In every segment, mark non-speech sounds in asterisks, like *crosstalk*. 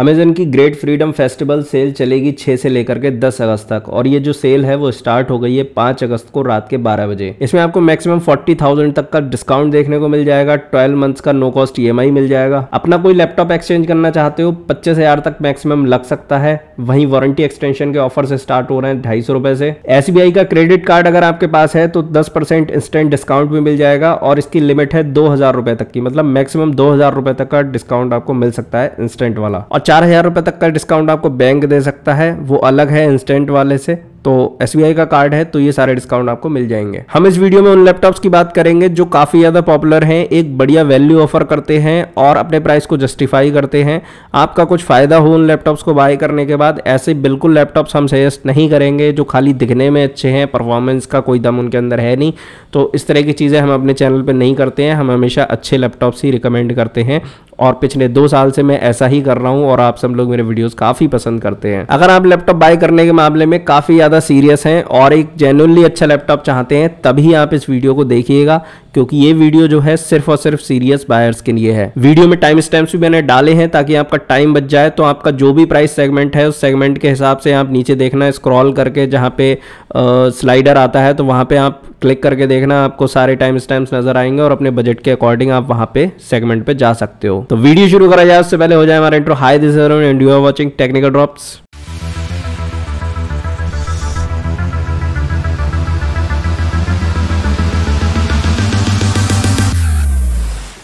Amazon की great freedom festival sale चलेगी 6 से लेकर के 10 अगस्त तक और ये जो सेल है वो स्टार्ट हो गई है 5 अगस्त को रात के 12 बजे इसमें आपको मैक्सिमम 40,000 तक का डिस्काउंट देखने को मिल जाएगा 12 मंथ्स का नो कॉस्ट ईएमआई मिल जाएगा अपना कोई लैपटॉप एक्सचेंज करना चाहते हो पच्चीस तक मैक्सिमम लग सकता है वहीं वारंटी एक्सटेंशन के ऑफर स्टार्ट हो रहे हैं ढाई से एस का क्रेडिट कार्ड अगर आपके पास है तो दस इंस्टेंट डिस्काउंट भी मिल जाएगा और इसकी लिमिट है दो तक की मतलब मैक्सिमम दो तक का डिस्काउंट आपको मिल सकता है इंस्टेंट वाला और चार हज़ार रुपये तक का डिस्काउंट आपको बैंक दे सकता है वो अलग है इंस्टेंट वाले से तो एस का कार्ड है तो ये सारे डिस्काउंट आपको मिल जाएंगे हम इस वीडियो में उन लैपटॉप्स की बात करेंगे जो काफ़ी ज़्यादा पॉपुलर हैं एक बढ़िया वैल्यू ऑफर करते हैं और अपने प्राइस को जस्टिफाई करते हैं आपका कुछ फ़ायदा हो उन लैपटॉप्स को बाय करने के बाद ऐसे बिल्कुल लैपटॉप्स हम सजेस्ट नहीं करेंगे जो खाली दिखने में अच्छे हैं परफॉर्मेंस का कोई दम उनके अंदर है नहीं तो इस तरह की चीज़ें हम अपने चैनल पर नहीं करते हैं हम हमेशा अच्छे लैपटॉप्स ही रिकमेंड करते हैं और पिछले दो साल से मैं ऐसा ही कर रहा हूँ और आप सब लोग मेरे वीडियोस काफी पसंद करते हैं अगर आप लैपटॉप बाय करने के मामले में काफी ज्यादा सीरियस हैं और एक जेनुअनली अच्छा लैपटॉप चाहते हैं तभी आप इस वीडियो को देखिएगा क्योंकि ये वीडियो जो है सिर्फ और सिर्फ सीरियस बायर्स के लिए है वीडियो में टाइम स्टैम्प्स भी मैंने डाले हैं ताकि आपका टाइम बच जाए तो आपका जो भी प्राइस सेगमेंट है उस सेगमेंट के हिसाब से आप नीचे देखना स्क्रॉल करके जहाँ पे स्लाइडर आता है तो वहाँ पे आप क्लिक करके देखना आपको सारे टाइम स्टैम्प्स नजर आएंगे और अपने बजट के अकॉर्डिंग आप वहां पे सेगमेंट पे जा सकते हो तो वीडियो शुरू करा जाए उससे पहले हो जाए हमारा intro hi this and you are watching Technical Drops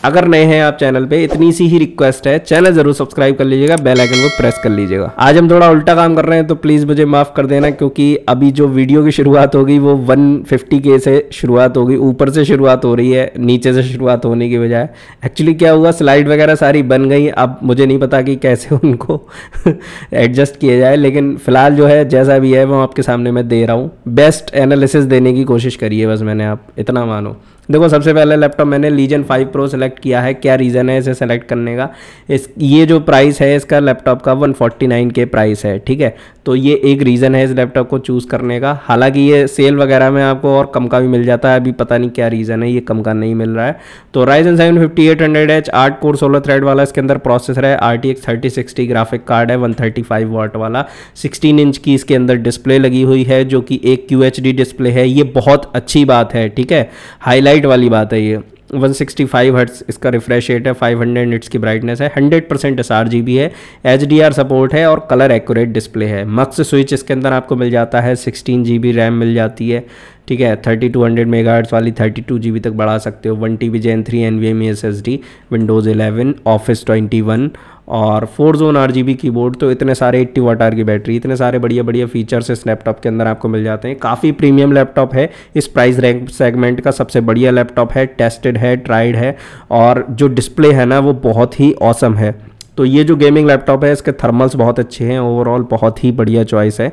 अगर नए हैं आप चैनल पे इतनी सी ही रिक्वेस्ट है चैनल जरूर सब्सक्राइब कर लीजिएगा बेल आइकन को प्रेस कर लीजिएगा आज हम थोड़ा उल्टा काम कर रहे हैं तो प्लीज मुझे माफ कर देना क्योंकि अभी जो वीडियो की शुरुआत होगी वो 150 के से शुरुआत होगी ऊपर से शुरुआत हो रही है नीचे से शुरुआत होने की बजाय एक्चुअली क्या हुआ स्लाइड वगैरह सारी बन गई अब मुझे नहीं पता कि कैसे *laughs* उनको एडजस्ट किया जाए लेकिन फिलहाल जो है जैसा भी है वो आपके सामने मैं दे रहा हूँ बेस्ट एनालिसिस देने की कोशिश करिए बस मैंने आप इतना मानो देखो सबसे पहले लैपटॉप मैंने लीजन फाइव प्रो सेलेक्ट किया है क्या रीज़न है इसे सेलेक्ट करने का इस ये जो प्राइस है इसका लैपटॉप का वन फोर्टी नाइन के प्राइस है ठीक है तो ये एक रीज़न है इस लैपटॉप को चूज़ करने का हालांकि ये सेल वगैरह में आपको और कम का भी मिल जाता है अभी पता नहीं क्या रीज़न है ये कम का नहीं मिल रहा है तो Ryzen seven fifty eight hundred H आठ कोर सोलह थ्रेड वाला इसके अंदर प्रोसेसर है R T X thirty sixty graphic card है वन थर्टी फाइव वाट वाला सिक्सटीन इंच की इसके अंदर डिस्प्ले लगी हुई है जो कि एक क्यू डी डिस्प्ले है ये बहुत अच्छी बात है ठीक है हाईलाइट ब्राइट वाली बात है ये 165 सिक्सटी फाइव हर्ट्स इसका रिफ्रेश रेट है 500 हंड्रेड निट्स की ब्राइटनेस है 100 परसेंट एस भी है एच सपोर्ट है और कलर एक्यूरेट डिस्प्ले है मक्स स्विच इसके अंदर आपको मिल जाता है सिक्सटीन जी रैम मिल जाती है ठीक है thirty two hundred mega hertz वाली थर्टी टू जी बी तक बढ़ा सकते हो one T B gen three N V M E S S D Windows eleven office twenty one और four zone R G keyboard तो इतने सारे eighty watt hour की बैटरी इतने सारे बढ़िया बढ़िया फीचर्स इस लैपटॉप के अंदर आपको मिल जाते हैं काफ़ी प्रीमियम लैपटॉप है इस प्राइस रैंक सेगमेंट का सबसे बढ़िया लैपटॉप है टेस्टेड है ट्राइड है और जो डिस्प्ले है ना वो बहुत ही औसम है तो ये जो गेमिंग लैपटॉप है इसके थर्मल्स बहुत अच्छे हैं ओवरऑल बहुत ही बढ़िया चॉइस है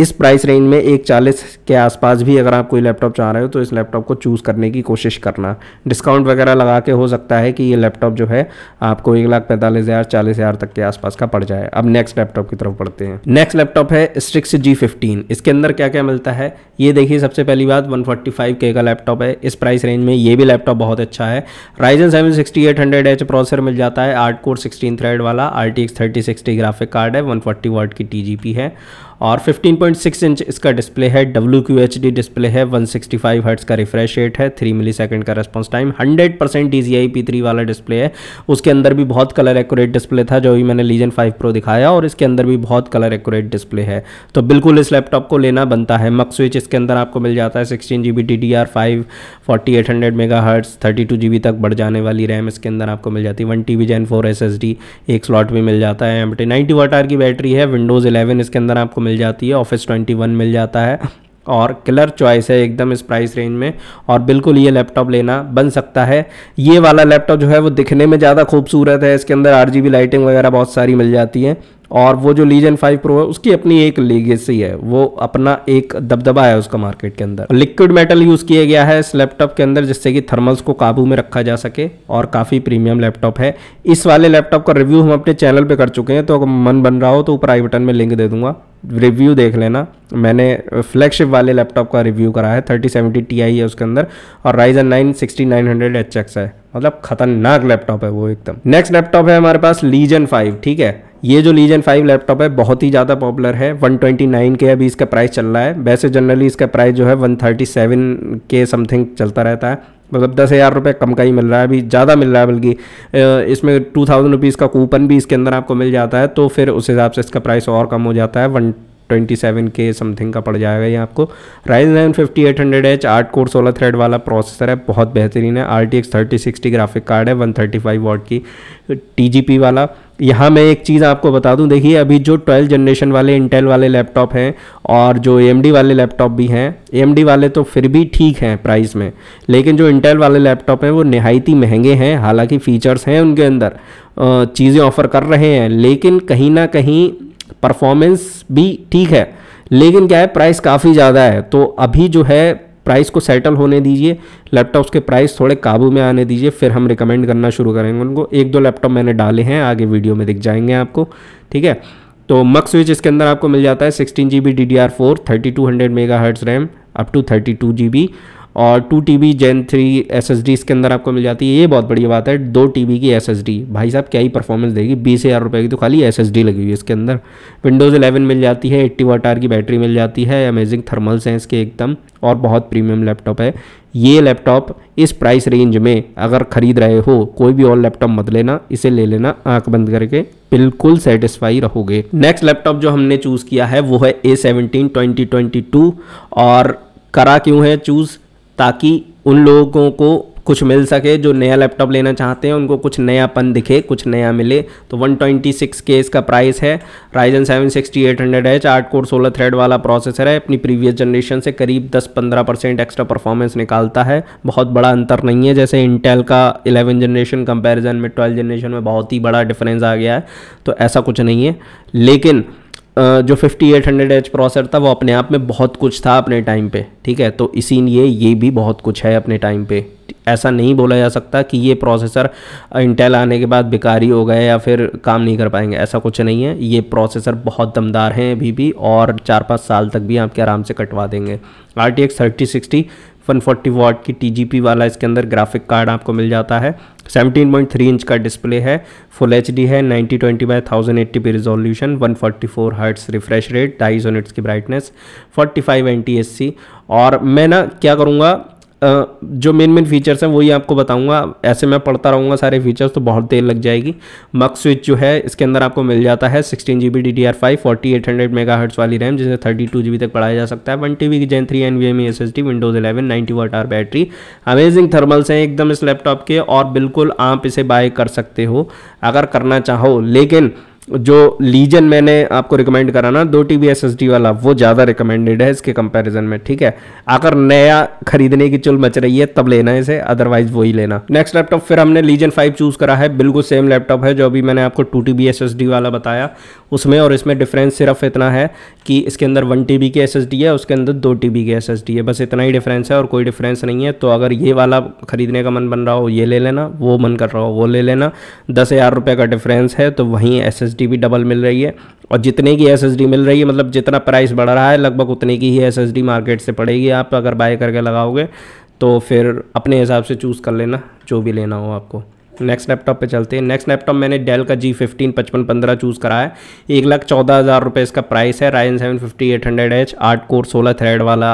इस प्राइस रेंज में एक चालीस के आसपास भी अगर आप कोई लैपटॉप चाह रहे हो तो इस लैपटॉप को चूज़ करने की कोशिश करना डिस्काउंट वगैरह लगा के हो सकता है कि ये लैपटॉप जो है आपको एक लाख पैंतालीस हज़ार चालीस हज़ार तक के आसपास का पड़ जाए अब नेक्स्ट लैपटॉप की तरफ पढ़ते हैं नेक्स्ट लैपटॉप है स्ट्रिक्स जी फिफ्टीन इसके अंदर क्या क्या मिलता है ये देखिए सबसे पहली बात वन फोर्टी फाइव के का लैपटॉप है इस प्राइस रेंज में ये भी लैपटॉप बहुत अच्छा है Ryzen seven sixty eight hundred H processor मिल जाता है आर्ट कोर सिक्सटीन थ्रेड वाला R T X thirty sixty graphic card है वन फोर्टी वाट की टी जी पी है और 15.6 इंच इसका डिस्प्ले है W Q H D display है 165 सिक्सटी हर्ट्स का रिफ्रेश रेट है थ्री मिली सेकेंड का response time hundred percent D G I P three वाला डिस्प्ले है उसके अंदर भी बहुत कलर एक्यूरेट डिस्प्ले था जो भी मैंने लीजन फाइव प्रो दिखाया और इसके अंदर भी बहुत कलर एक्यूरेट डिस्प्ले है तो बिल्कुल इस लैपटॉप को लेना बनता है मक स्विच इसके अंदर आपको मिल जाता है sixteen G B D D R five forty eight hundred mega hertz thirty two G B तक बढ़ जाने वाली रैम इसके अंदर आपको मिल जाती है one T B gen four S S D एक स्लॉट भी मिल जाता है empty ninety watt hour की बैटरी है विंडोज़ इलेवन इसके अंदर आपको मिल जाती है ऑफिस ट्वेंटी वन मिल जाता है और किलर चॉइस है एकदम इस प्राइस रेंज में और बिल्कुल ये लैपटॉप लेना बन सकता है ये वाला लैपटॉप जो है वो दिखने में ज़्यादा खूबसूरत है इसके अंदर आर लाइटिंग वगैरह बहुत सारी मिल जाती है और वो जो लीजन फाइव प्रो है उसकी अपनी एक लेगेसी है वो अपना एक दबदबा है उसका मार्केट के अंदर लिक्विड मेटल यूज़ किया गया है इस लैपटॉप के अंदर जिससे कि थर्मल्स को काबू में रखा जा सके और काफ़ी प्रीमियम लैपटॉप है इस वाले लैपटॉप का रिव्यू हम अपने चैनल पर कर चुके हैं तो अगर मन बन रहा हो तो ऊपर आई बटन में लिंक दे दूंगा रिव्यू देख लेना मैंने फ्लैगशिप वाले लैपटॉप का रिव्यू करा है थर्टी सेवेंटी टी आई है उसके अंदर और Ryzen nine sixty nine hundred H X है मतलब खतरनाक लैपटॉप है वो एकदम नेक्स्ट लैपटॉप है हमारे पास लीजन फाइव ठीक है ये जो लीजन फाइव लैपटॉप है बहुत ही ज़्यादा पॉपुलर है 129 के अभी इसका प्राइस चल रहा है वैसे जनरली इसका प्राइस जो है 137 के समथिंग चलता रहता है मतलब दस हज़ार रुपये कम का ही मिल रहा है अभी ज़्यादा मिल रहा है बल्कि इसमें टू थाउजेंड रुपीज़ का कूपन भी इसके अंदर आपको मिल जाता है तो फिर उस हिसाब से इसका प्राइस और कम हो जाता है one twenty seven K something का पड़ जाएगा ये आपको Ryzen nine fifty eight hundred H आठ कोर सोलह थ्रेड वाला प्रोसेसर है बहुत बेहतरीन है R T X thirty sixty graphic card है वन थर्टी फाइव वॉट की टी जी पी वाला यहाँ मैं एक चीज़ आपको बता दूँ देखिए अभी जो ट्वेल्थ जनरेशन वाले इंटेल वाले लैपटॉप हैं और जो ए वाले लैपटॉप भी हैं ए वाले तो फिर भी ठीक हैं प्राइस में लेकिन जो इंटेल वाले लैपटॉप हैं वो नहायती महंगे हैं हालांकि फ़ीचर्स हैं उनके अंदर चीज़ें ऑफ़र कर रहे हैं लेकिन कहीं ना कहीं परफॉर्मेंस भी ठीक है लेकिन क्या है प्राइस काफ़ी ज़्यादा है तो अभी जो है प्राइस को सेटल होने दीजिए लैपटॉप्स के प्राइस थोड़े काबू में आने दीजिए फिर हम रिकमेंड करना शुरू करेंगे उनको एक दो लैपटॉप मैंने डाले हैं आगे वीडियो में दिख जाएंगे आपको ठीक है तो मक्स स्विच इसके अंदर आपको मिल जाता है sixteen G B D D R four thirty two hundred mega hertz RAM up to thirty two G B और two T B gen three S S D इसके अंदर आपको मिल जाती है ये बहुत बढ़िया बात है दो टी बी की एस एस डी भाई साहब क्या ही परफॉर्मेंस देगी बीस हज़ार रुपये की तो खाली एस एस डी लगी हुई है इसके अंदर विंडोज़ इलेवन मिल जाती है एट्टी वाट आर की बैटरी मिल जाती है अमेजिंग थर्मल्स हैं इसके एकदम और बहुत प्रीमियम लैपटॉप है ये लैपटॉप इस प्राइस रेंज में अगर ख़रीद रहे हो कोई भी और लैपटॉप मत लेना इसे ले लेना आंख बंद करके बिल्कुल सेटिस्फाई रहोगे नेक्स्ट लैपटॉप जो हमने चूज़ किया है वो है A seventeen twenty twenty two और करा क्यों है चूज़ ताकि उन लोगों को कुछ मिल सके जो नया लैपटॉप लेना चाहते हैं उनको कुछ नयापन दिखे कुछ नया मिले तो 126 के इसका प्राइस है Ryzen seven sixty eight hundred H आठ कोर सोलह थ्रेड वाला प्रोसेसर है अपनी प्रीवियस जनरेशन से करीब 10-15 परसेंट एक्स्ट्रा परफॉर्मेंस निकालता है बहुत बड़ा अंतर नहीं है जैसे इंटेल का इलेवन जनरेशन कंपेरिजन में ट्वेल्थ जनरेशन में बहुत ही बड़ा डिफरेंस आ गया है तो ऐसा कुछ नहीं है लेकिन जो 5800 एच प्रोसेसर था वो अपने आप में बहुत कुछ था अपने टाइम पे ठीक है तो इसीलिए ये भी बहुत कुछ है अपने टाइम पे ऐसा नहीं बोला जा सकता कि ये प्रोसेसर इंटेल आने के बाद बेकारी हो गए या फिर काम नहीं कर पाएंगे ऐसा कुछ नहीं है ये प्रोसेसर बहुत दमदार हैं अभी भी और चार पाँच साल तक भी आपके आराम से कटवा देंगे R T X thirty sixty forty watt की टी वाला इसके अंदर ग्राफिक कार्ड आपको मिल जाता है 17.3 इंच का डिस्प्ले है फुल एच है 9020 twenty by thousand eighty P resolution one forty four hertz refresh rate ढाई यूनिट्स की ब्राइटनेस 45 एन और मैं ना क्या करूँगा जो मेन मेन फीचर्स हैं वही आपको बताऊंगा ऐसे मैं पढ़ता रहूँगा सारे फीचर्स तो बहुत देर लग जाएगी मक स्विच जो है इसके अंदर आपको मिल जाता है sixteen G B D D R five forty eight hundred mega hertz वाली रैम जिसे थर्टी टू जी बी तक पढ़ाया जा सकता है वन टी वी की gen three N V M S S D Windows eleven ninety watt hour battery amazing thermals हैं एकदम इस लैपटॉप के और बिल्कुल आप इसे बाय कर सकते हो अगर करना चाहो लेकिन जो लीजन मैंने आपको रिकमेंड करा ना दो T B S S D वाला वो ज़्यादा रिकमेंडेड है इसके कंपैरिजन में ठीक है अगर नया खरीदने की चुल मच रही है तब लेना है इसे अदरवाइज वही लेना नेक्स्ट लैपटॉप फिर हमने लीजन फाइव चूज़ करा है बिल्कुल सेम लैपटॉप है जो अभी मैंने आपको two T B S S D वाला बताया उसमें और इसमें डिफरेंस सिर्फ इतना है कि इसके अंदर वन टी बी की एस एस डी है उसके अंदर दो टी बी की एस एस डी है बस इतना ही डिफरेंस है और कोई डिफरेंस नहीं है तो अगर ये वाला खरीदने का मन बन रहा हो ये ले लेना वो मन कर रहा हो वो ले लेना दस हज़ार रुपये का डिफरेंस है तो वहीं एस एस टी भी डबल मिल रही है और जितने की डी मिल रही है मतलब जितना प्राइस बढ़ रहा है लगभग उतने की ही डी मार्केट से पड़ेगी आप अगर बाय करके लगाओगे तो फिर अपने हिसाब से चूज़ कर लेना जो भी लेना हो आपको नेक्स्ट लैपटॉप पे चलते हैं नेक्स्ट लैपटॉप मैंने डेल का जी फिफ्टीन पचपन पंद्रह चूज़ करा है एक लाख चौदह हज़ार रुपये इसका प्राइस है Ryzen seven fifty eight hundred H आठ कोर सोलह थ्रेड वाला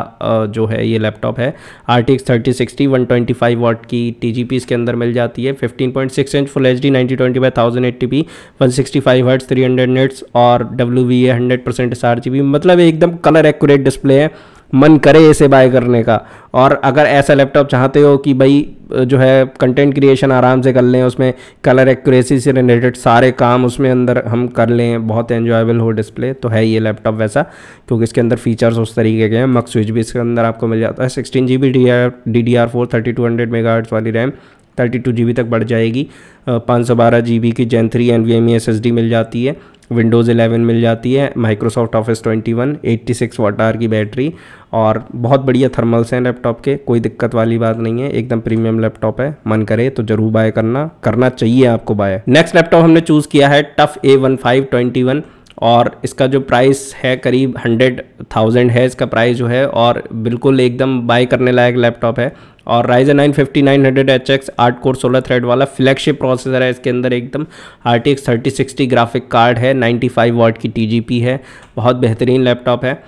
जो है ये लैपटॉप है R T X thirty sixty one twenty five watt की टी जी पी इसके अंदर मिल जाती है fifteen point six inch full H D ninety twenty by thousand eighty P one sixty five hertz three hundred nits और W V A hundred percent S R G B मतलब एकदम colour accurate display है मन करे इसे bye करने का और अगर ऐसा लैपटॉप चाहते हो कि भाई जो है कंटेंट क्रिएशन आराम से कर लें उसमें कलर एक्यूरेसी से रिलेटेड सारे काम उसमें अंदर हम कर लें बहुत एंजॉयबल हो डिस्प्ले तो है ये लैपटॉप वैसा क्योंकि इसके अंदर फीचर्स उस तरीके के हैं मक स्विच भी इसके अंदर आपको मिल जाता है sixteen G B D R D D R four thirty two hundred mega वाली RAM thirty two G B तक बढ़ जाएगी पाँच सौ बारह जी बी की gen three N V M E S S D मिल जाती है विंडोज़ 11 मिल जाती है माइक्रोसॉफ्ट ऑफिस 21 86 वाट आर की बैटरी और बहुत बढ़िया थर्मल्स हैं लैपटॉप के कोई दिक्कत वाली बात नहीं है एकदम प्रीमियम लैपटॉप है मन करे तो जरूर बाय करना करना चाहिए आपको बाय नेक्स्ट लैपटॉप हमने चूज़ किया है TUF A one five twenty one और इसका जो प्राइस है करीब हंड्रेड थाउजेंड है इसका प्राइस जो है और बिल्कुल एकदम बाय करने लायक लैपटॉप है और Ryzen nine fifty nine hundred H X आठ कोर सोलह थ्रेड वाला फ्लैगशिप प्रोसेसर है इसके अंदर एकदम R T X thirty sixty graphic card है नाइन्टी फाइव वाट की टी जी पी है बहुत बेहतरीन लैपटॉप है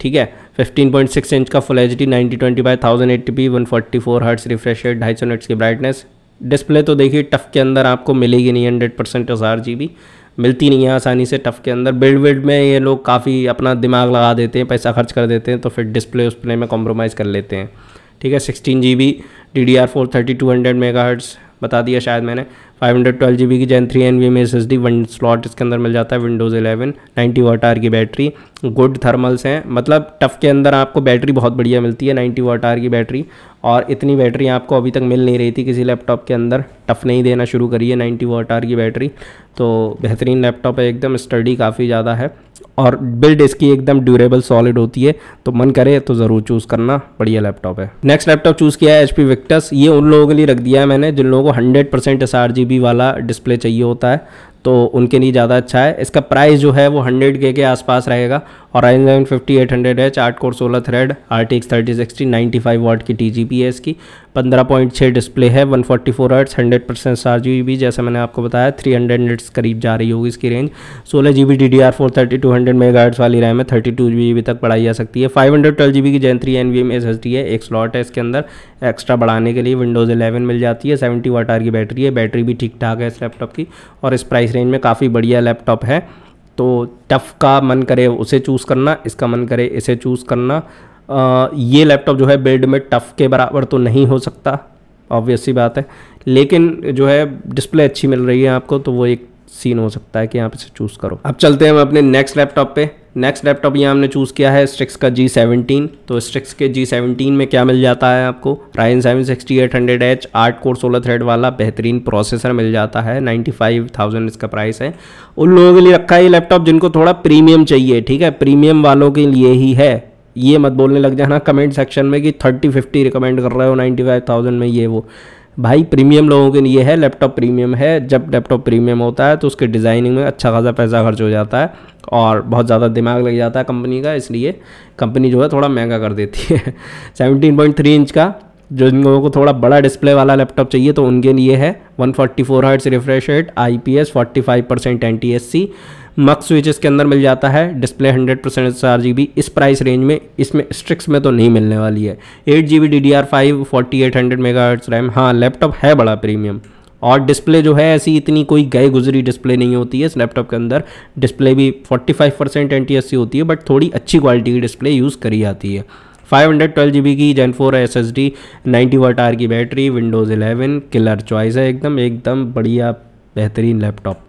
ठीक है 15.6 इंच का full H D ninety twenty by thousand eighty P one forty four hertz refresh ढाई सौ नट्स की ब्राइटनेस डिस्प्ले तो देखिए टफ के अंदर आपको मिलेगी नहीं हंड्रेड परसेंट हजार जी बी मिलती नहीं है आसानी से टफ के अंदर बिल्ड विल्ड में ये लोग काफ़ी अपना दिमाग लगा देते हैं पैसा खर्च कर देते हैं तो फिर डिस्प्ले उसप्ले में कॉम्प्रोमाइज़ कर लेते हैं ठीक है sixteen G B D D R four thirty two hundred mega hertz बता दिया शायद मैंने five hundred twelve G B की जैन थ्री एन वी में S S D one slot इसके अंदर मिल जाता है Windows eleven ninety watt hour की बैटरी गुड थर्मल्स हैं मतलब टफ के अंदर आपको बैटरी बहुत बढ़िया मिलती है नाइन्टी वाट आर की बैटरी और इतनी बैटरी आपको अभी तक मिल नहीं रही थी किसी लैपटॉप के अंदर टफ नहीं देना शुरू करिए नाइन्टी वाट आर की बैटरी तो बेहतरीन लैपटॉप है एकदम स्टडी काफ़ी ज़्यादा है और बिल्ड इसकी एकदम ड्यूरेबल सॉलिड होती है तो मन करे तो ज़रूर चूज़ करना बढ़िया लैपटॉप है नेक्स्ट लैपटॉप चूज़ किया है एच पी विक्टस ये उन लोगों के लिए रख दिया है मैंने जिन लोगों को hundred percent S R G B वाला डिस्प्ले चाहिए होता है तो उनके लिए ज़्यादा अच्छा है इसका प्राइस जो है वो हंड्रेड के के आसपास रहेगा और I eleven fifty eight hundred है चार्ट कोर सोलह thread R T X thirty sixty ninety five watt की टी जी पी है इसकी पंद्रह पॉइंट छः डिस्प्ले है one forty four hertz hundred percent charge हुई भी जैसा मैंने आपको बताया थ्री हंड्रेड निट्स करीब जा रही होगी इसकी रेंज सोलह G B D D R four thirty two hundred mega वाली रैम है थर्टी टू जी बी तक बढ़ाई जा सकती है five hundred twelve G B की gen three N V M S S D है एक स्लॉट है इसके अंदर एक्स्ट्रा बढ़ाने के लिए विंडोज़ इलेवन मिल जाती है सेवेंटी वाट आर की बैटरी है बैटरी भी ठीक ठाक है इस लैपटॉप की और इस प्राइस रेंज में काफ़ी बढ़िया लैपटॉप है तो टफ़ का मन करे उसे चूज़ करना इसका मन करे इसे चूज़ करना ये लैपटॉप जो है बिल्ड में टफ़ के बराबर तो नहीं हो सकता ऑब्वियस सी बात है लेकिन जो है डिस्प्ले अच्छी मिल रही है आपको तो वो एक सीन हो सकता है कि यहाँ इसे से चूज़ करो अब चलते हैं हम अपने नेक्स्ट लैपटॉप पे नेक्स्ट लैपटॉप यहाँ हमने चूज़ किया है स्ट्रिक्स का जी सेवनटीन तो स्ट्रिक्स के जी सेवनटीन में क्या मिल जाता है आपको Ryzen seven sixty eight hundred H आठ कोर सोलह थ्रेड वाला बेहतरीन प्रोसेसर मिल जाता है नाइन्टी फाइव थाउजेंड इसका प्राइस है उन लोगों के लिए रखा है ये लैपटॉप जिनको थोड़ा प्रीमियम चाहिए ठीक है प्रीमियम वालों के लिए ही है ये मत बोलने लग जाना कमेंट सेक्शन में कि थर्टी फिफ्टी रिकमेंड कर रहे हो नाइन्टी फाइव थाउजेंड में ये वो भाई प्रीमियम लोगों के लिए है लैपटॉप प्रीमियम है जब लैपटॉप प्रीमियम होता है तो उसके डिज़ाइनिंग में अच्छा खासा पैसा खर्च हो जाता है और बहुत ज़्यादा दिमाग लग जाता है कंपनी का इसलिए कंपनी जो है थोड़ा महंगा कर देती है सेवनटीन पॉइंट थ्री इंच का जो जिन लोगों को थोड़ा बड़ा डिस्प्ले वाला लैपटॉप चाहिए तो उनके लिए है one forty four hertz refresh rate I P S forty five percent N T S C MUX switch इसके अंदर मिल जाता है डिस्प्ले हंड्रेड परसेंट चार जी बी इस प्राइस रेंज में इसमें स्ट्रिक्स में तो नहीं मिलने वाली है eight G B D D R five forty eight hundred mega hertz RAM हाँ लैपटॉप है बड़ा प्रीमियम और डिस्प्ले जो है ऐसी इतनी कोई गए गुजरी डिस्प्ले नहीं होती है इस लैपटॉप के अंदर डिस्प्ले भी 45 परसेंट एन टी होती है बट थोड़ी अच्छी क्वालिटी की डिस्प्ले यूज़ करी जाती है 512GB की gen four S S D ninety watt hour की बैटरी विंडोज़ 11 किलर चॉइस है एकदम एकदम बढ़िया बेहतरीन लैपटॉप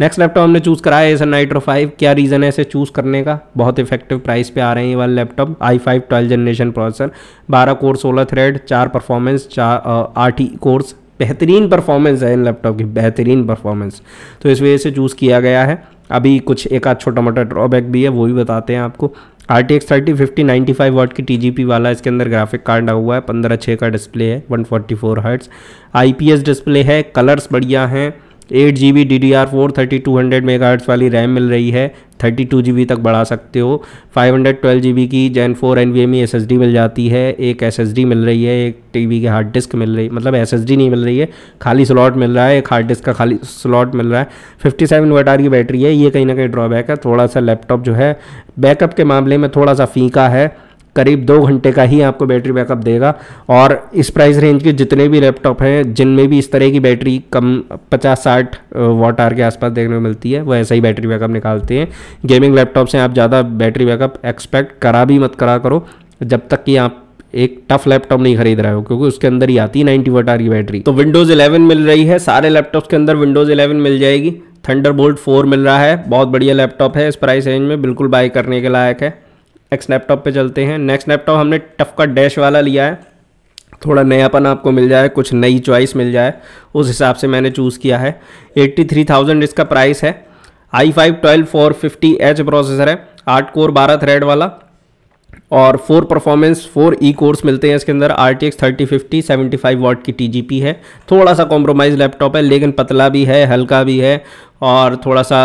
नेक्स्ट लैपटॉप हमने चूज़ कराया एसर नाइट्रो फाइव क्या रीज़न है इसे चूज़ करने का बहुत इफेक्टिव प्राइस पे आ रहे हैं ये वाले laptop i five twelve generation processor बारह कोर सोलह थ्रेड चार परफॉर्मेंस चार आठ कोर्स बेहतरीन परफॉर्मेंस है इन लैपटॉप की बेहतरीन परफॉर्मेंस तो इस वजह से चूज़ किया गया है अभी कुछ एक आध छोटा मोटा ड्रॉबैक भी है वो भी बताते हैं आपको R T X thirty fifty ninety five watt की टी जी पी वाला इसके अंदर ग्राफिक कार्ड हुआ है पंद्रह छः का डिस्प्ले है one forty four hertz I P S display है कलर्स बढ़िया हैं eight G B D D R four thirty two hundred mega वाली रैम मिल रही है थर्टी टू जी बी तक बढ़ा सकते हो five hundred twelve G B की gen four N V M E S S D मिल जाती है एक एस एस डी मिल रही है एक टी वी की हार्ड डिस्क मिल रही मतलब एस एस डी नहीं मिल रही है खाली स्लॉट मिल रहा है एक हार्ड डिस्क का खाली स्लॉट मिल रहा है फिफ्टी सेवन वट आर की बैटरी है ये कहीं ना कहीं ड्रॉबैक है थोड़ा सा लैपटॉप जो है बैकअप के मामले में थोड़ा सा फीका है करीब दो घंटे का ही आपको बैटरी बैकअप देगा और इस प्राइस रेंज के जितने भी लैपटॉप हैं जिनमें भी इस तरह की बैटरी कम 50-60 वाट आर के आसपास देखने में मिलती है वो ऐसा ही बैटरी बैकअप निकालते हैं गेमिंग लैपटॉप से आप ज़्यादा बैटरी बैकअप एक्सपेक्ट करा भी मत करा करो जब तक कि आप एक टफ लैपटॉप नहीं खरीद रहे हो क्योंकि उसके अंदर ही आती है नाइन्टी वाट आर की बैटरी तो विंडोज़ 11 मिल रही है सारे लैपटॉप्स के अंदर विंडोज़ 11 मिल जाएगी थंडरबोल्ट 4 मिल रहा है बहुत बढ़िया लैपटॉप है इस प्राइस रेंज में बिल्कुल बाय करने के लायक है नेक्स्ट लैपटॉप पे चलते हैं नेक्स्ट लैपटॉप हमने टफ का डैश वाला लिया है थोड़ा नयापन आपको मिल जाए कुछ नई चॉइस मिल जाए उस हिसाब से मैंने चूज़ किया है 83,000 इसका प्राइस है i five twelve four fifty H processor है आठ कोर बारह थ्रेड वाला और four performance four E cores मिलते हैं इसके अंदर R T X thirty fifty seventy five watt की टी जी पी है थोड़ा सा कॉम्प्रोमाइज़ लैपटॉप है लेकिन पतला भी है हल्का भी है और थोड़ा सा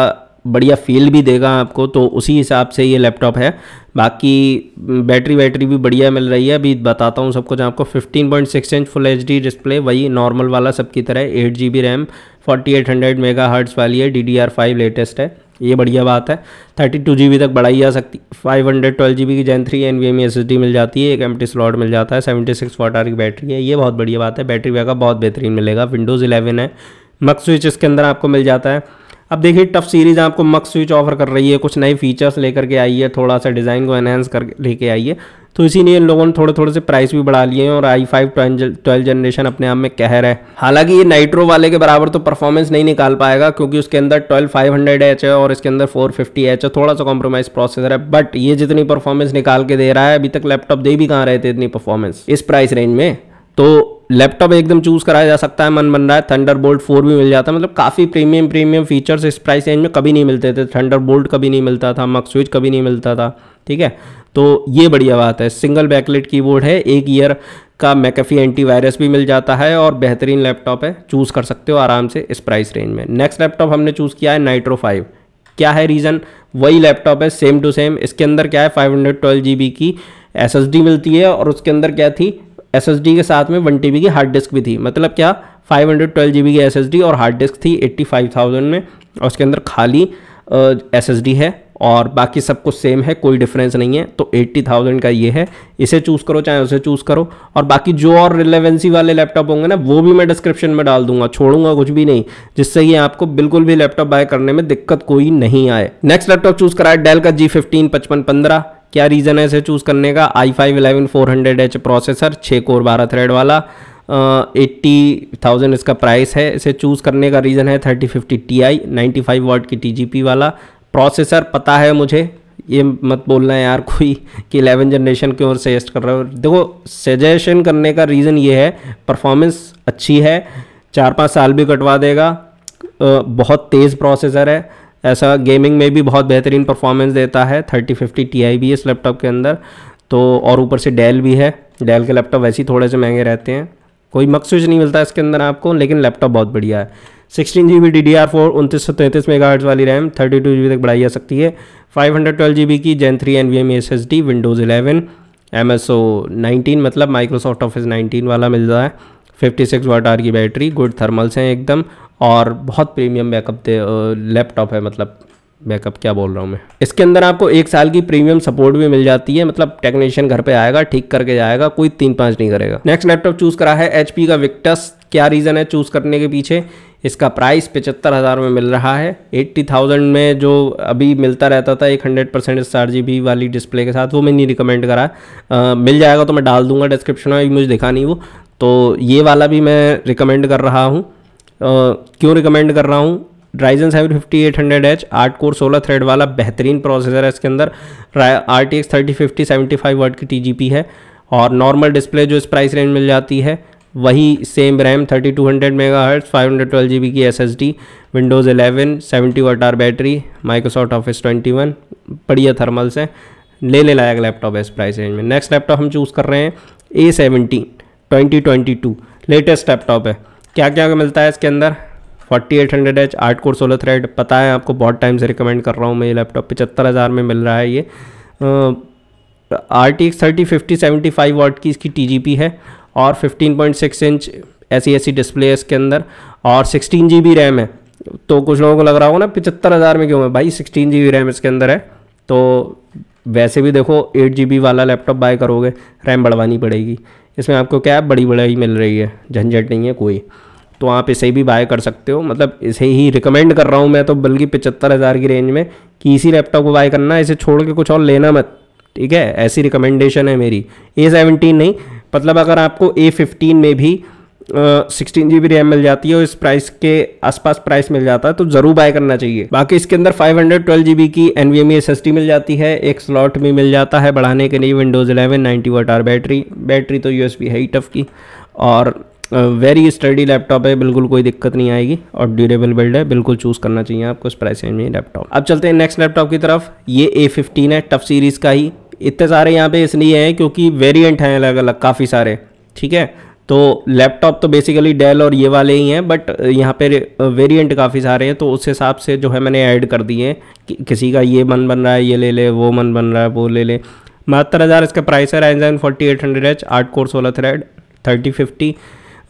बढ़िया फील भी देगा आपको तो उसी हिसाब से ये लैपटॉप है बाकी बैटरी हम्म, वैटरी भी बढ़िया मिल रही है अभी बताता हूँ सब कुछ आपको 15.6 इंच फुल एच डिस्प्ले वही नॉर्मल वाला सबकी तरह eight G B RAM forty eight hundred mega hertz वाली है D D R five latest है ये बढ़िया बात है थर्टी टू जी बी तक बढ़ाई जा सकती five hundred twelve G B की gen three N V M S S D मिल जाती है एक एम टी स्लॉट मिल जाता है सेवेंटी सिक्स वाट आर की बैटरी है ये बहुत बढ़िया बात है बैटरी बैकअप बहुत बेहतरीन मिलेगा विंडोज़ इलेवन है मक स्विच इसके अंदर आपको मिल जाता है अब देखिए टफ सीरीज़ आपको मक स्विच ऑफर कर रही है कुछ नए फीचर्स लेकर के आई है थोड़ा सा डिज़ाइन को एनहेंस कर लेके आई है तो इसीलिए इन लोगों ने थोड़े थोड़े से प्राइस भी बढ़ा लिए हैं और आई फाइव ट्वेल्व जनरेशन अपने आप में कहर है हालांकि ये नाइट्रो वाले के बराबर तो परफॉर्मेंस नहीं निकाल पाएगा क्योंकि उसके अंदर ट्वेल्व फाइव हंड्रेड एच है और इसके अंदर फोर फिफ्टी एच है थोड़ा सा कॉम्प्रोमाइज प्रोसेसर है बट ये जितनी परफॉर्मेंस निकाल के दे रहा है अभी तक लैपटॉप दे भी कहाँ रहे थे इतनी परफॉर्मेंस इस प्राइस रेंज में तो लैपटॉप एकदम चूज कराया जा सकता है मन बन रहा है थंडर बोल्ट फोर भी मिल जाता है मतलब काफ़ी प्रीमियम प्रीमियम फीचर्स इस प्राइस रेंज में कभी नहीं मिलते थे थंडर बोल्ट कभी नहीं मिलता था मक स्विच कभी नहीं मिलता था ठीक है तो ये बढ़िया बात है सिंगल बैकलेट कीबोर्ड है एक ईयर का मैकेफी एंटीवायरस भी मिल जाता है और बेहतरीन लैपटॉप है चूज़ कर सकते हो आराम से इस प्राइस रेंज में नेक्स्ट लैपटॉप हमने चूज़ किया है नाइट्रो फाइव क्या है रीज़न वही लैपटॉप है सेम टू सेम इसके अंदर क्या है five hundred twelve G B की एस मिलती है और उसके अंदर क्या थी एस के साथ में वन टी की हार्ड डिस्क भी थी मतलब क्या five hundred twelve G B की एस और हार्ड डिस्क थी एट्टी फाइव थाउजेंड में और उसके अंदर खाली एस uh, है और बाकी सब कुछ सेम है कोई डिफरेंस नहीं है तो एट्टी थाउजेंड का ये है इसे चूज़ करो चाहे उसे चूज़ करो और बाकी जो और रिलेवेंसी वाले लैपटॉप होंगे ना वो भी मैं डिस्क्रिप्शन में डाल दूंगा छोड़ूंगा कुछ भी नहीं जिससे ये आपको बिल्कुल भी लैपटॉप बाय करने में दिक्कत कोई नहीं आए नेक्स्ट लैपटॉप चूज़ कराए डेल का जी फिफ्टीन पचपन पंद्रह क्या रीज़न है इसे चूज़ करने का i five eleven four hundred H processor छः कोर बारह थ्रेड वाला एट्टी थाउजेंड इसका प्राइस है इसे चूज़ करने का रीज़न है thirty fifty T I ninety five watt की टी जी पी वाला प्रोसेसर पता है मुझे ये मत बोलना यार कोई कि इलेवन जनरेशन की ओर सजेस्ट कर रहा हो देखो सजेशन करने का रीज़न ये है परफॉर्मेंस अच्छी है चार पाँच साल भी कटवा देगा बहुत तेज़ प्रोसेसर है ऐसा गेमिंग में भी बहुत बेहतरीन परफॉर्मेंस देता है थर्टी फिफ्टी टी आई भी है इस लैपटॉप के अंदर तो और ऊपर से डेल भी है डेल के लैपटॉप वैसे ही थोड़े से महंगे रहते हैं कोई मकसूज नहीं मिलता इसके अंदर आपको लेकिन लैपटॉप बहुत बढ़िया है sixteen G B D D R four उनतीस सौ तैंतीस मेगा वाली RAM thirty two G B तक बढ़ाई जा सकती है five hundred twelve G B की gen three N V M S S D Windows eleven M S O nineteen मतलब माइक्रोसॉफ्ट ऑफिस नाइनटीन वाला मिल रहा है फिफ्टी सिक्स वाट आर की बैटरी गुड थर्मल्स हैं एकदम और बहुत प्रीमियम बैकअप लैपटॉप है मतलब बैकअप क्या बोल रहा हूँ मैं इसके अंदर आपको एक साल की प्रीमियम सपोर्ट भी मिल जाती है मतलब टेक्नीशियन घर पे आएगा ठीक करके जाएगा कोई तीन पाँच नहीं करेगा नेक्स्ट लैपटॉप चूज़ करा है एच का विक्टस क्या रीज़न है चूज़ करने के पीछे इसका प्राइस पचहत्तर हज़ार में मिल रहा है एट्टी थाउजेंड में जो अभी मिलता रहता था एक hundred percent star G B वाली डिस्प्ले के साथ वो मैं नहीं रिकमेंड करा आ, मिल जाएगा तो मैं डाल दूंगा डिस्क्रिप्शन में मुझे दिखा नहीं वो तो ये वाला भी मैं रिकमेंड कर रहा हूँ क्यों रिकमेंड कर रहा हूँ Ryzen seven fifty eight hundred H आठ कोर सोलह थ्रेड वाला बेहतरीन प्रोसेसर है इसके अंदर R T X thirty fifty seventy five watt की टी जी पी है और नॉर्मल डिस्प्ले जो इस प्राइस रेंज मिल जाती है वही same RAM thirty two hundred mega five hundred twelve G B की S S D Windows eleven seventy watt hour battery Microsoft office twenty one बढ़िया thermals हैं लेने लायक लैपटॉप है इस प्राइस रेंज में नेक्स्ट लैपटॉप हम चूज़ कर रहे हैं A seventeen twenty two latest laptop है क्या क्या मिलता है इसके अंदर 4800 एच आठ कोर सोलह थ्रेड पता है आपको बहुत टाइम से रिकमेंड कर रहा हूँ मैं ये लैपटॉप पचहत्तर हज़ार में मिल रहा है ये R T X thirty fifty seventy five watt की इसकी टी जी पी है और फिफ्टीन पॉइंट सिक्स इंच ऐसी ऐसी डिस्प्ले है इसके अंदर और सिक्सटीन जी बी रैम है तो कुछ लोगों को लग रहा होगा ना पचहत्तर हज़ार में क्यों है भाई सिक्सटीन जी बी रैम इसके अंदर है तो वैसे भी देखो एट जी वाला लैपटॉप बाय करोगे रैम बढ़वानी पड़ेगी इसमें आपको क्या बड़ी बड़ाई मिल रही है झंझट नहीं है कोई तो आप इसे भी बाय कर सकते हो मतलब इसे ही रिकमेंड कर रहा हूँ मैं तो बल्कि पचहत्तर हज़ार की रेंज में कि इसी लैपटॉप को बाय करना इसे छोड़ के कुछ और लेना मत ठीक है ऐसी रिकमेंडेशन है मेरी ए सेवनटीन नहीं मतलब अगर आपको ए फिफ्टीन में भी सिक्सटीन जी बी रैम मिल जाती है और इस प्राइस के आसपास प्राइस मिल जाता है तो जरूर बाय करना चाहिए बाकी इसके अंदर five hundred twelve G B की एनवीएमई एस एस टी मिल जाती है एक स्लॉट भी मिल जाता है बढ़ाने के लिए Windows eleven ninety watt hour battery battery तो यू एस बी है ही टफ की और वेरी स्टडी लैपटॉप है बिल्कुल कोई दिक्कत नहीं आएगी और ड्यूरेबल बिल्ड है बिल्कुल चूज़ करना चाहिए आपको इस प्राइस में लैपटॉप अब चलते हैं नेक्स्ट लैपटॉप की तरफ ये ए फिफ्टीन है टफ सीरीज़ का ही इतने सारे यहाँ पे इसलिए हैं क्योंकि वेरिएंट हैं अलग अलग काफ़ी सारे ठीक है तो लैपटॉप तो बेसिकली डेल और ये वाले ही हैं बट यहाँ पे वेरिएंट काफ़ी सारे हैं तो उस हिसाब से जो है मैंने ऐड कर दिए हैं कि, किसी का ये मन बन रहा है ये ले ले वो मन बन रहा है वो ले ले बहत्तर हज़ार इसका प्राइस है Ryzen forty eight hundred H आठ कोर सोलह thread thirty fifty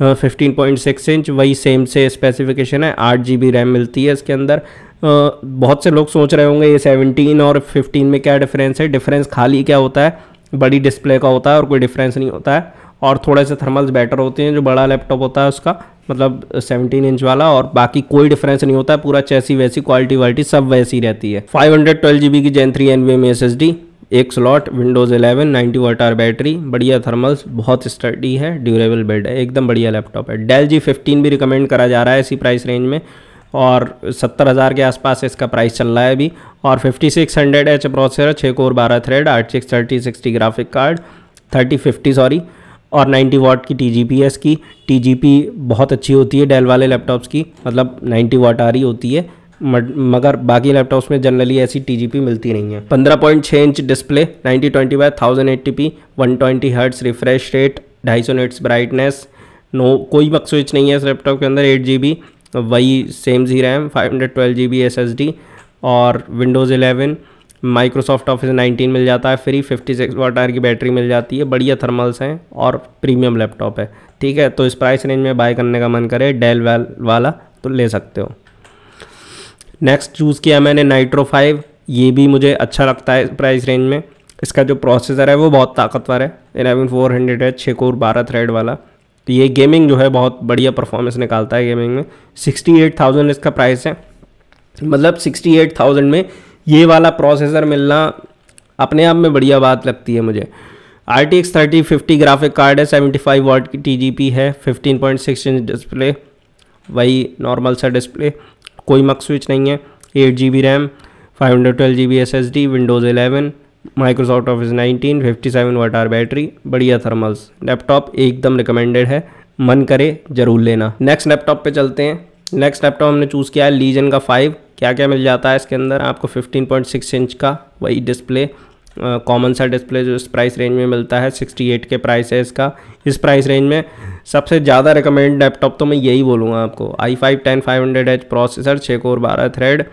fifteen point six inch वही सेम से स्पेसिफिकेशन है आठ जी बी रैम मिलती है इसके अंदर बहुत से लोग सोच रहे होंगे ये सेवनटीन और फिफ्टीन में क्या डिफरेंस है डिफरेंस खाली क्या होता है बड़ी डिस्प्ले का होता है और कोई डिफरेंस नहीं होता है और थोड़े से थर्मल्स बेटर होते हैं जो बड़ा लैपटॉप होता है उसका मतलब 17 इंच वाला और बाकी कोई डिफरेंस नहीं होता है पूरा चैसी वैसी क्वालिटी वालिटी सब वैसी रहती है फाइव हंड्रेड जी बी की gen three N V M S S D एक slot Windows 11 90 watt hour battery बढ़िया थर्मल्स बहुत स्टडी है ड्यूरेबल बेड है एकदम बढ़िया लैपटॉप है डेल जी फिफ्टीन भी रिकमेंड करा जा रहा है इसी प्राइस रेंज में और सत्तर हज़ार के आसपास इसका प्राइस चल रहा है अभी और fifty six hundred H processor छः कोर बारह थ्रेड आठ six thirty sixty graphic card thirty fifty sorry और 90 वाट की टी जी पी की टी जी पी बहुत अच्छी होती है डेल वाले लैपटॉप्स की मतलब 90 वाट आ रही होती है मगर बाकी लैपटॉप्स में जनरली ऐसी टी मिलती नहीं है 15.6 inch display 9020 twenty by thousand T P one twenty hertz refresh rate ढाई सौ नेट्स ब्राइटनेस नो कोई मक स्विच नहीं है इस लैपटॉप के अंदर एट जी बी वही same G RAM five hundred twelve G B S S D और विंडोज़ इलेवन माइक्रोसॉफ्ट ऑफिस 19 मिल जाता है फ्री 56 सिक्स वाट आर की बैटरी मिल जाती है बढ़िया थर्मल्स हैं और प्रीमियम लैपटॉप है ठीक है तो इस प्राइस रेंज में बाय करने का मन करे डेल वेल वाला तो ले सकते हो नेक्स्ट चूज़ किया मैंने नाइट्रो फाइव ये भी मुझे अच्छा लगता है प्राइस रेंज में इसका जो प्रोसेसर है वो बहुत ताकतवर है एलेवन फोर हंड्रेड है छः कोर बारह थ्रेड वाला तो ये गेमिंग जो है बहुत बढ़िया परफॉर्मेंस निकालता है गेमिंग में सिक्सटी एट थाउजेंड इसका प्राइस है मतलब सिक्सटी एट थाउजेंड में ये वाला प्रोसेसर मिलना अपने आप में बढ़िया बात लगती है मुझे R T X thirty fifty graphic card है सेवेंटी फाइव वॉट की टी जी पी है fifteen point six inch display वही नॉर्मल सा डिस्प्ले कोई मक स्विच नहीं है eight G B RAM five hundred twelve G B S S D Windows eleven Microsoft office nineteen fifty seven watt hour battery बढ़िया thermals laptop एकदम recommended है मन करे ज़रूर लेना नेक्स्ट लैपटॉप पे चलते हैं नेक्स्ट लैपटॉप हमने चूज़ किया है लीजन का फाइव क्या क्या मिल जाता है इसके अंदर आपको 15.6 इंच का वही डिस्प्ले कॉमन सा डिस्प्ले जो इस प्राइस रेंज में मिलता है 68 के प्राइस है इसका इस प्राइस रेंज में सबसे ज़्यादा रिकमेंड लैपटॉप तो मैं यही बोलूँगा आपको i five ten five hundred H processor छः कोर बारह थ्रेड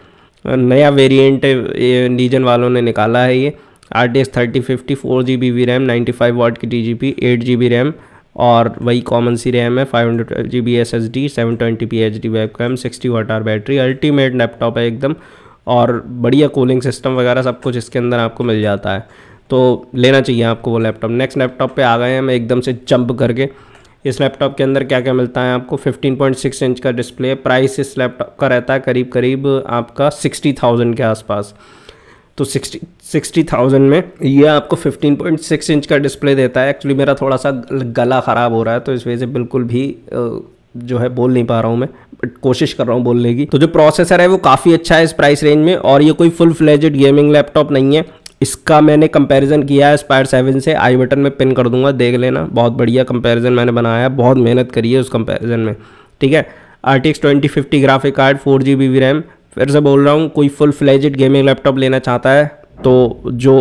नया वेरिएंट लीजन वालों ने निकाला है ये R T X thirty fifty four G B V RAM ninety five watt की D G B eight G B RAM और वही कॉमन सी रैम है five hundred G B S S D seven twenty P H D webcam sixty watt hour battery ultimate laptop है एकदम और बढ़िया cooling system वगैरह सब कुछ इसके अंदर आपको मिल जाता है तो लेना चाहिए आपको वो लैपटॉप नेक्स्ट लैपटॉप पे आ गए हैं मैं एकदम से जंप करके इस लैपटॉप के अंदर क्या क्या मिलता है आपको 15.6 इंच का डिस्प्ले प्राइस इस लैपटॉप का रहता है करीब करीब आपका थाउजेंड के आसपास तो सिक्सटी सिक्सटी थाउजेंड में ये आपको फिफ्टीन पॉइंट सिक्स इंच का डिस्प्ले देता है एक्चुअली मेरा थोड़ा सा गला ख़राब हो रहा है तो इस वजह से बिल्कुल भी जो है बोल नहीं पा रहा हूँ मैं बट कोशिश कर रहा हूँ बोलने की तो जो प्रोसेसर है वो काफ़ी अच्छा है इस प्राइस रेंज में और ये कोई फुल फ्लेजेड गेमिंग लैपटॉप नहीं है इसका मैंने कंपैरिजन किया है स्पायर सेवन से आई बटन में पिन कर दूंगा देख लेना बहुत बढ़िया कंपैरिजन मैंने बनाया है बहुत मेहनत करी है उस कंपैरिजन में ठीक है R T X twenty fifty graphic card four G B V RAM फिर से बोल रहा हूँ कोई फुल फ्लैजिड गेमिंग लैपटॉप लेना चाहता है तो जो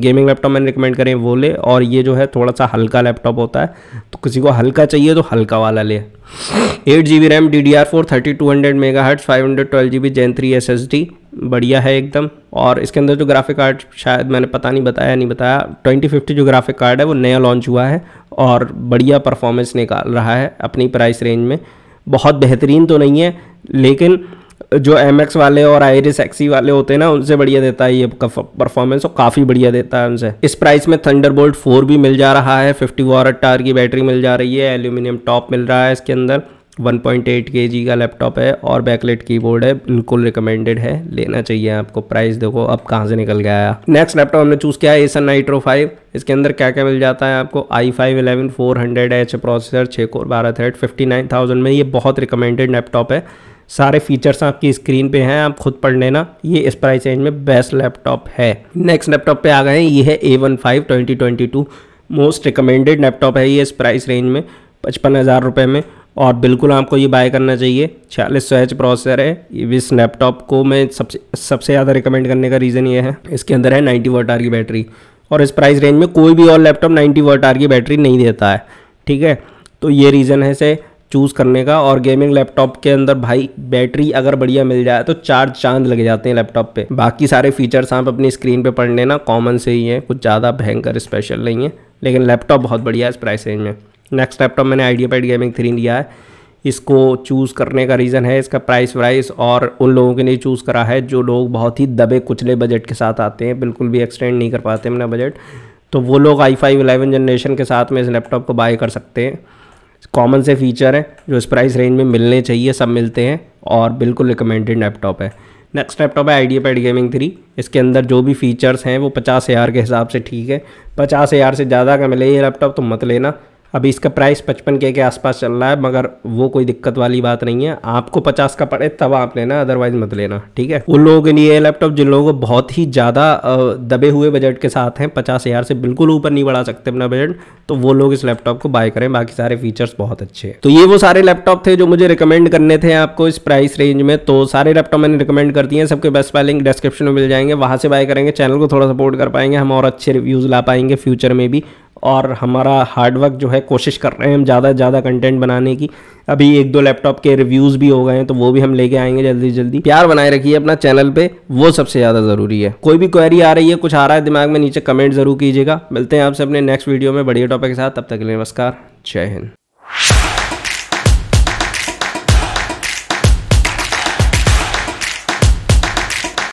गेमिंग लैपटॉप मैंने रिकमेंड करें वो ले और ये जो है थोड़ा सा हल्का लैपटॉप होता है तो किसी को हल्का चाहिए तो हल्का वाला ले eight G B RAM D D R four thirty two hundred mega hertz five hundred twelve G B gen three S S D बढ़िया है एकदम और इसके अंदर जो ग्राफिक कार्ड शायद मैंने पता नहीं बताया नहीं बताया ट्वेंटी फिफ्टी जो ग्राफिक कार्ड है वो नया लॉन्च हुआ है और बढ़िया परफॉर्मेंस निकाल रहा है अपनी प्राइस रेंज में बहुत बेहतरीन तो नहीं है लेकिन जो एम एक्स वाले और आयरिस एक्सी e वाले होते हैं ना उनसे बढ़िया देता है ये परफॉर्मेंस और काफ़ी बढ़िया देता है उनसे इस प्राइस में थंडर बोल्ट फोर भी मिल जा रहा है फिफ्टी वॉर टार की बैटरी मिल जा रही है एल्यूमिनियम टॉप मिल रहा है इसके अंदर 1.8 पॉइंट का लैपटॉप है और बैकलेट कीबोर्ड है बिल्कुल रिकमेंडेड है लेना चाहिए आपको प्राइस देखो अब कहाँ से निकल गया नेक्स्ट लैपटॉप हमने चूज़ किया है नाइट्रो फाइव इसके अंदर क्या क्या मिल जाता है आपको i five eleven four hundred H processor छः कोर बारह थ्रेड फिफ्टी नाइन थाउजेंड में ये बहुत रिकमेंडेड लैपटॉप है सारे फीचर्स आपकी स्क्रीन पे हैं आप खुद पढ़ लेना ये इस प्राइस रेंज में बेस्ट लैपटॉप है नेक्स्ट लैपटॉप पे आ गए हैं ये है A one five twenty twenty two most recommended laptop है ये इस प्राइस रेंज में पचपन हज़ार रुपये में और बिल्कुल आपको ये बाय करना चाहिए छियालीस सौ एच प्रोसेसर है इस लैपटॉप को मैं सबसे सबसे ज़्यादा रिकमेंड करने का रीज़न ये है इसके अंदर है नाइन्टी वोट आर की बैटरी और इस प्राइस रेंज में कोई भी और लैपटॉप नाइन्टी वोट आर की बैटरी नहीं देता है ठीक है तो ये रीज़न है से चूज़ करने का और गेमिंग लैपटॉप के अंदर भाई बैटरी अगर बढ़िया मिल जाए तो चार चांद लग जाते हैं लैपटॉप पे बाकी सारे फीचर्स आप अपनी स्क्रीन पे पढ़ लेना कॉमन से ही हैं कुछ ज़्यादा भयंकर स्पेशल नहीं है लेकिन लैपटॉप बहुत बढ़िया है इस प्राइस रेंज में नेक्स्ट लैपटॉप मैंने आइडिया पैड गेमिंग थ्री लिया है इसको चूज़ करने का रीज़न है इसका प्राइस वाइस और उन लोगों के लिए चूज़ करा है जो लोग बहुत ही दबे कुचले बजट के साथ आते हैं बिल्कुल भी एक्सटेंड नहीं कर पाते अपना बजट तो वो लोग आई फाइव इलेवन जनरेशन के साथ में इस लैपटॉप को बाय कर सकते हैं कॉमन से फीचर हैं जो इस प्राइस रेंज में मिलने चाहिए सब मिलते हैं और बिल्कुल रिकमेंडेड लैपटॉप है नेक्स्ट लैपटॉप है आइडिया पैड गेमिंग थ्री इसके अंदर जो भी फीचर्स हैं वो पचास हज़ार के हिसाब से ठीक है पचास हज़ार से ज़्यादा का मिले ये लैपटॉप तो मत लेना अभी इसका प्राइस पचपन के के आसपास चल रहा है मगर वो कोई दिक्कत वाली बात नहीं है आपको पचास का पड़े तब आप लेना अदरवाइज मत लेना ठीक है उन लोगों के लिए लैपटॉप जिन लोगों को बहुत ही ज़्यादा दबे हुए बजट के साथ हैं पचास हज़ार से बिल्कुल ऊपर नहीं बढ़ा सकते अपना बजट तो वो लोग इस लैपटॉप को बाय करें बाकी सारे फीचर्स बहुत अच्छे हैं तो ये वो सारे लैपटॉप थे जो मुझे रिकमेंड करने थे आपको इस प्राइस रेंज में तो सारे लैपटॉप मैंने रिकमेंड कर दिए हैं सबके बेस्ट बाय लिंक डिस्क्रिप्शन में मिल जाएंगे वहाँ से बाय करेंगे चैनल को थोड़ा सपोर्ट कर पाएंगे हम और अच्छे रिव्यूज़ ला पाएंगे फ्यूचर में भी और हमारा हार्डवर्क जो है कोशिश कर रहे हैं हम ज़्यादा से ज़्यादा कंटेंट बनाने की अभी एक दो लैपटॉप के रिव्यूज़ भी हो गए हैं तो वो भी हम लेके आएंगे जल्दी जल्दी प्यार बनाए रखिए अपना चैनल पे वो सबसे ज़्यादा ज़रूरी है कोई भी क्वेरी आ रही है कुछ आ रहा है दिमाग में नीचे कमेंट ज़रूर कीजिएगा मिलते हैं आपसे अपने नेक्स्ट वीडियो में बढ़िया टॉपिक के साथ तब तक के लिए नमस्कार जय हिंद